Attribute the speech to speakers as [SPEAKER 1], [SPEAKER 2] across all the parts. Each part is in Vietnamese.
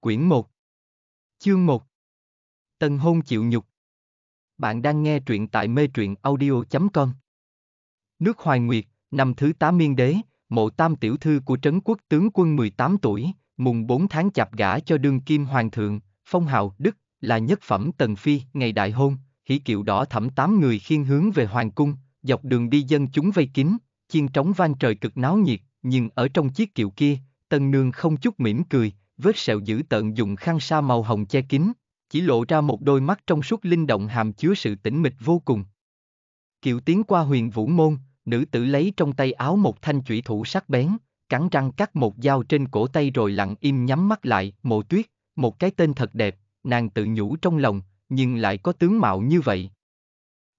[SPEAKER 1] Quyển 1 Chương 1 Tân hôn chịu nhục Bạn đang nghe truyện tại mê truyện audio.com Nước Hoài Nguyệt, năm thứ 8 miên đế, mộ tam tiểu thư của trấn quốc tướng quân 18 tuổi, mùng 4 tháng chạp gả cho đương kim hoàng thượng, phong hào Đức, là nhất phẩm tần phi, ngày đại hôn, hỷ kiệu đỏ thẩm tám người khiên hướng về hoàng cung, dọc đường đi dân chúng vây kín, chiên trống vang trời cực náo nhiệt, nhưng ở trong chiếc kiệu kia, tân nương không chút mỉm cười, vết sẹo dữ tợn dùng khăn sa màu hồng che kín, chỉ lộ ra một đôi mắt trong suốt linh động hàm chứa sự tĩnh mịch vô cùng. Kiều tiến qua huyền vũ môn, nữ tử lấy trong tay áo một thanh chủy thủ sắc bén, cắn răng cắt một dao trên cổ tay rồi lặng im nhắm mắt lại, mộ tuyết, một cái tên thật đẹp, nàng tự nhủ trong lòng, nhưng lại có tướng mạo như vậy.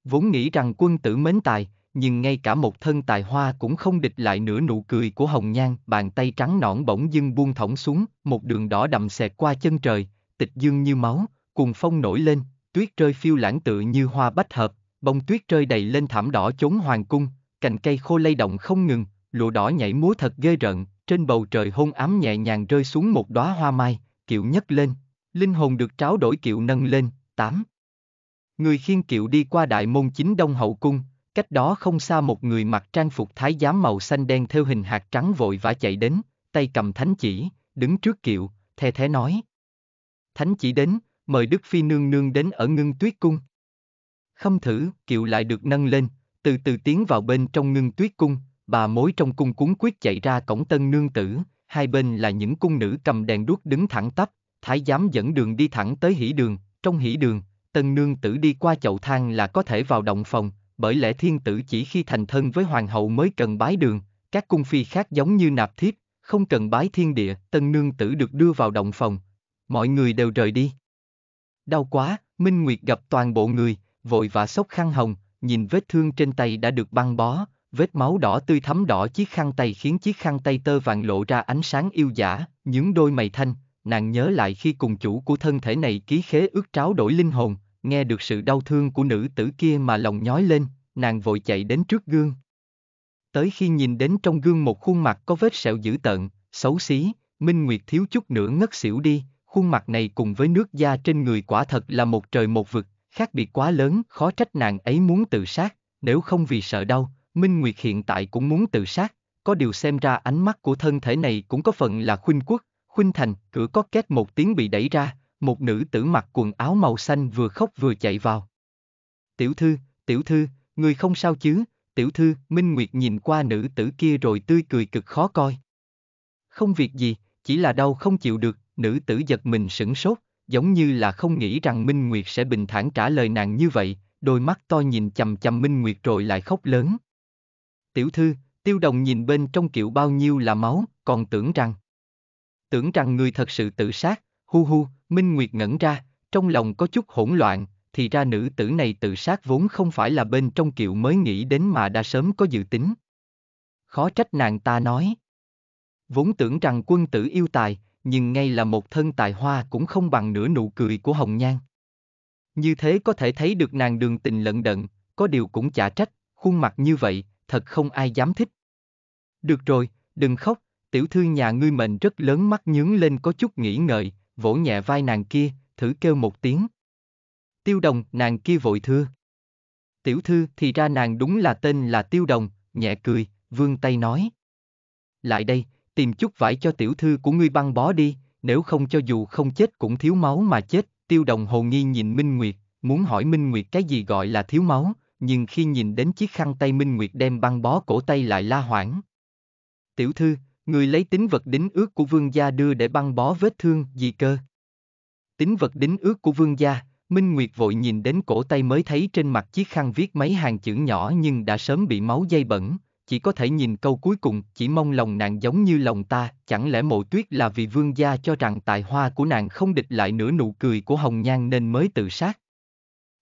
[SPEAKER 1] Vốn nghĩ rằng quân tử mến tài, nhưng ngay cả một thân tài hoa cũng không địch lại nửa nụ cười của hồng nhan, bàn tay trắng nõn bỗng dưng buông thõng xuống, một đường đỏ đậm xẹt qua chân trời, tịch dương như máu, cùng phong nổi lên, tuyết rơi phiêu lãng tự như hoa bách hợp, bông tuyết rơi đầy lên thảm đỏ chốn hoàng cung, cành cây khô lay động không ngừng, lụa đỏ nhảy múa thật ghê rợn, trên bầu trời hôn ám nhẹ nhàng rơi xuống một đóa hoa mai, kiệu nhấc lên, linh hồn được tráo đổi kiệu nâng lên, tám Người khiên kiệu đi qua đại môn chính Đông Hậu Cung, cách đó không xa một người mặc trang phục thái giám màu xanh đen theo hình hạt trắng vội vã chạy đến, tay cầm thánh chỉ, đứng trước kiệu, thè thế nói. Thánh chỉ đến, mời Đức Phi nương nương đến ở ngưng tuyết cung. Khâm thử, kiệu lại được nâng lên, từ từ tiến vào bên trong ngưng tuyết cung, bà mối trong cung cuốn quyết chạy ra cổng tân nương tử, hai bên là những cung nữ cầm đèn đuốc đứng thẳng tắp, thái giám dẫn đường đi thẳng tới hỷ đường, trong hỷ đường, tân nương tử đi qua chậu thang là có thể vào động phòng, bởi lẽ thiên tử chỉ khi thành thân với hoàng hậu mới cần bái đường, các cung phi khác giống như nạp thiếp, không cần bái thiên địa, tân nương tử được đưa vào động phòng. Mọi người đều rời đi. Đau quá, Minh Nguyệt gặp toàn bộ người, vội vã sốc khăn hồng, nhìn vết thương trên tay đã được băng bó, vết máu đỏ tươi thấm đỏ chiếc khăn tay khiến chiếc khăn tay tơ vàng lộ ra ánh sáng yêu giả, những đôi mày thanh, nàng nhớ lại khi cùng chủ của thân thể này ký khế ước tráo đổi linh hồn, nghe được sự đau thương của nữ tử kia mà lòng nhói lên, nàng vội chạy đến trước gương. Tới khi nhìn đến trong gương một khuôn mặt có vết sẹo dữ tợn, xấu xí, Minh Nguyệt thiếu chút nữa ngất xỉu đi, khuôn mặt này cùng với nước da trên người quả thật là một trời một vực, khác biệt quá lớn, khó trách nàng ấy muốn tự sát, nếu không vì sợ đau, Minh Nguyệt hiện tại cũng muốn tự sát, có điều xem ra ánh mắt của thân thể này cũng có phần là khuynh quốc, khuynh thành, cửa có két một tiếng bị đẩy ra, một nữ tử mặc quần áo màu xanh vừa khóc vừa chạy vào. Tiểu thư, tiểu thư, người không sao chứ, tiểu thư, Minh Nguyệt nhìn qua nữ tử kia rồi tươi cười cực khó coi. Không việc gì, chỉ là đau không chịu được, nữ tử giật mình sửng sốt, giống như là không nghĩ rằng Minh Nguyệt sẽ bình thản trả lời nàng như vậy, đôi mắt to nhìn chầm chầm Minh Nguyệt rồi lại khóc lớn. Tiểu thư, tiêu đồng nhìn bên trong kiệu bao nhiêu là máu, còn tưởng rằng. Tưởng rằng người thật sự tự sát, hu hu, Minh Nguyệt ngẩn ra, trong lòng có chút hỗn loạn, thì ra nữ tử này tự sát vốn không phải là bên trong kiệu mới nghĩ đến mà đã sớm có dự tính. Khó trách nàng ta nói. Vốn tưởng rằng quân tử yêu tài, nhưng ngay là một thân tài hoa cũng không bằng nửa nụ cười của Hồng Nhan. Như thế có thể thấy được nàng đường tình lận đận, có điều cũng chả trách, khuôn mặt như vậy, thật không ai dám thích. Được rồi, đừng khóc, tiểu thư nhà ngươi mệnh rất lớn mắt nhướng lên có chút nghĩ ngợi, vỗ nhẹ vai nàng kia, thử kêu một tiếng. Tiêu đồng, nàng kia vội thưa. Tiểu thư thì ra nàng đúng là tên là Tiêu đồng, nhẹ cười, vương tay nói. Lại đây, tìm chút vải cho tiểu thư của ngươi băng bó đi, nếu không cho dù không chết cũng thiếu máu mà chết. Tiêu đồng hồ nghi nhìn Minh Nguyệt, muốn hỏi Minh Nguyệt cái gì gọi là thiếu máu, nhưng khi nhìn đến chiếc khăn tay Minh Nguyệt đem băng bó cổ tay lại la hoảng. Tiểu thư, Người lấy tính vật đính ước của vương gia đưa để băng bó vết thương, gì cơ? Tính vật đính ước của vương gia, Minh Nguyệt vội nhìn đến cổ tay mới thấy trên mặt chiếc khăn viết mấy hàng chữ nhỏ nhưng đã sớm bị máu dây bẩn, chỉ có thể nhìn câu cuối cùng, chỉ mong lòng nàng giống như lòng ta, chẳng lẽ mộ tuyết là vì vương gia cho rằng tài hoa của nàng không địch lại nửa nụ cười của hồng nhan nên mới tự sát.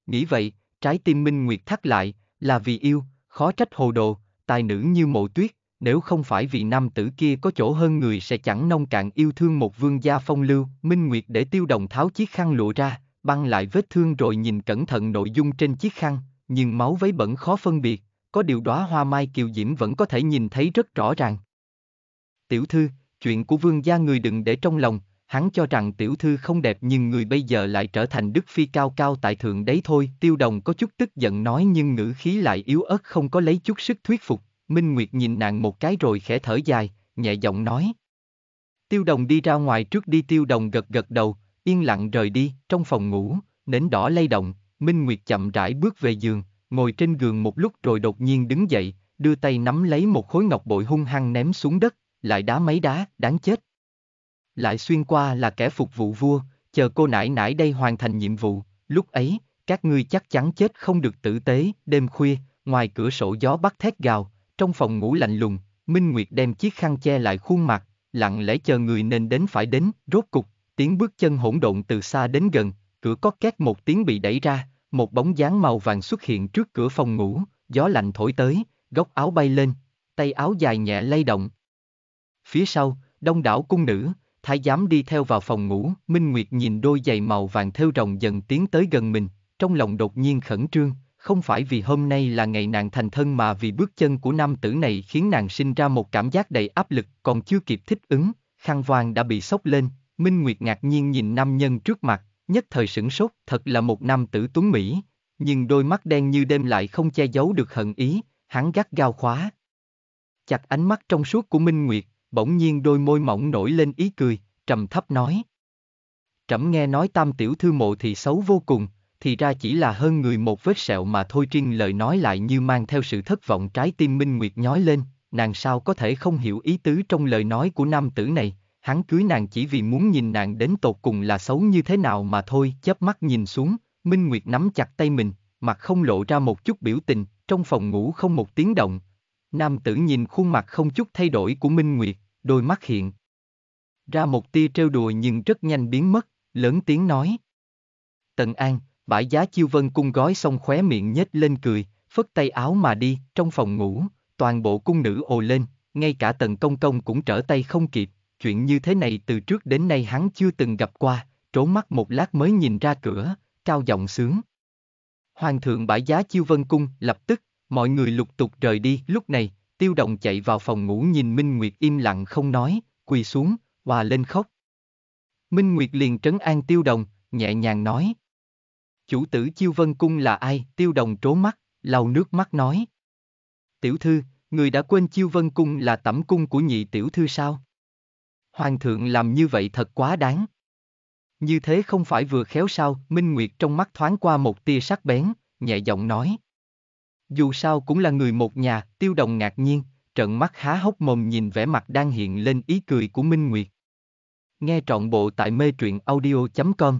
[SPEAKER 1] Nghĩ vậy, trái tim Minh Nguyệt thắt lại, là vì yêu, khó trách hồ đồ, tài nữ như mộ tuyết, nếu không phải vì nam tử kia có chỗ hơn người sẽ chẳng nông cạn yêu thương một vương gia phong lưu, Minh Nguyệt để tiêu đồng tháo chiếc khăn lụa ra, băng lại vết thương rồi nhìn cẩn thận nội dung trên chiếc khăn, nhưng máu vấy bẩn khó phân biệt, có điều đóa hoa mai kiều diễm vẫn có thể nhìn thấy rất rõ ràng. Tiểu thư, chuyện của vương gia người đừng để trong lòng, hắn cho rằng tiểu thư không đẹp nhưng người bây giờ lại trở thành đức phi cao cao tại thượng đấy thôi. Tiêu đồng có chút tức giận nói nhưng ngữ khí lại yếu ớt không có lấy chút sức thuyết phục. Minh Nguyệt nhìn nàng một cái rồi khẽ thở dài, nhẹ giọng nói. Tiêu đồng đi ra ngoài trước đi tiêu đồng gật gật đầu, yên lặng rời đi, trong phòng ngủ, nến đỏ lay động, Minh Nguyệt chậm rãi bước về giường, ngồi trên giường một lúc rồi đột nhiên đứng dậy, đưa tay nắm lấy một khối ngọc bội hung hăng ném xuống đất, lại đá mấy đá, đáng chết. Lại xuyên qua là kẻ phục vụ vua, chờ cô nãi nãi đây hoàn thành nhiệm vụ, lúc ấy, các ngươi chắc chắn chết không được tử tế, đêm khuya, ngoài cửa sổ gió bắt thét gào, trong phòng ngủ lạnh lùng, Minh Nguyệt đem chiếc khăn che lại khuôn mặt, lặng lẽ chờ người nên đến phải đến, rốt cục, tiếng bước chân hỗn độn từ xa đến gần, cửa có két một tiếng bị đẩy ra, một bóng dáng màu vàng xuất hiện trước cửa phòng ngủ, gió lạnh thổi tới, góc áo bay lên, tay áo dài nhẹ lay động. Phía sau, đông đảo cung nữ, thái giám đi theo vào phòng ngủ, Minh Nguyệt nhìn đôi giày màu vàng thêu rồng dần tiến tới gần mình, trong lòng đột nhiên khẩn trương, không phải vì hôm nay là ngày nàng thành thân mà vì bước chân của nam tử này khiến nàng sinh ra một cảm giác đầy áp lực còn chưa kịp thích ứng, khăn vàng đã bị sốc lên, Minh Nguyệt ngạc nhiên nhìn nam nhân trước mặt, nhất thời sửng sốt, thật là một nam tử tuấn Mỹ, nhưng đôi mắt đen như đêm lại không che giấu được hận ý, hắn gắt gao khóa. Chặt ánh mắt trong suốt của Minh Nguyệt, bỗng nhiên đôi môi mỏng nổi lên ý cười, trầm thấp nói. Trẫm nghe nói tam tiểu thư mộ thì xấu vô cùng, thì ra chỉ là hơn người một vết sẹo mà thôi Trinh lời nói lại như mang theo sự thất vọng trái tim Minh Nguyệt nhói lên, nàng sao có thể không hiểu ý tứ trong lời nói của nam tử này, hắn cưới nàng chỉ vì muốn nhìn nàng đến tột cùng là xấu như thế nào mà thôi, chớp mắt nhìn xuống, Minh Nguyệt nắm chặt tay mình, mặt không lộ ra một chút biểu tình, trong phòng ngủ không một tiếng động. Nam tử nhìn khuôn mặt không chút thay đổi của Minh Nguyệt, đôi mắt hiện ra một tia trêu đùa nhưng rất nhanh biến mất, lớn tiếng nói. Tần An, Bãi giá chiêu vân cung gói xong khóe miệng nhếch lên cười, phất tay áo mà đi, trong phòng ngủ, toàn bộ cung nữ ồ lên, ngay cả tần công công cũng trở tay không kịp, chuyện như thế này từ trước đến nay hắn chưa từng gặp qua, trốn mắt một lát mới nhìn ra cửa, cao giọng sướng. Hoàng thượng bãi giá chiêu vân cung, lập tức, mọi người lục tục rời đi, lúc này, tiêu động chạy vào phòng ngủ nhìn Minh Nguyệt im lặng không nói, quỳ xuống, hòa lên khóc. Minh Nguyệt liền trấn an tiêu đồng, nhẹ nhàng nói. Chủ tử Chiêu Vân Cung là ai? Tiêu đồng trố mắt, lau nước mắt nói. Tiểu thư, người đã quên Chiêu Vân Cung là tẩm cung của nhị tiểu thư sao? Hoàng thượng làm như vậy thật quá đáng. Như thế không phải vừa khéo sao, Minh Nguyệt trong mắt thoáng qua một tia sắc bén, nhẹ giọng nói. Dù sao cũng là người một nhà, tiêu đồng ngạc nhiên, trợn mắt há hốc mồm nhìn vẻ mặt đang hiện lên ý cười của Minh Nguyệt. Nghe trọn bộ tại mê truyện audio.com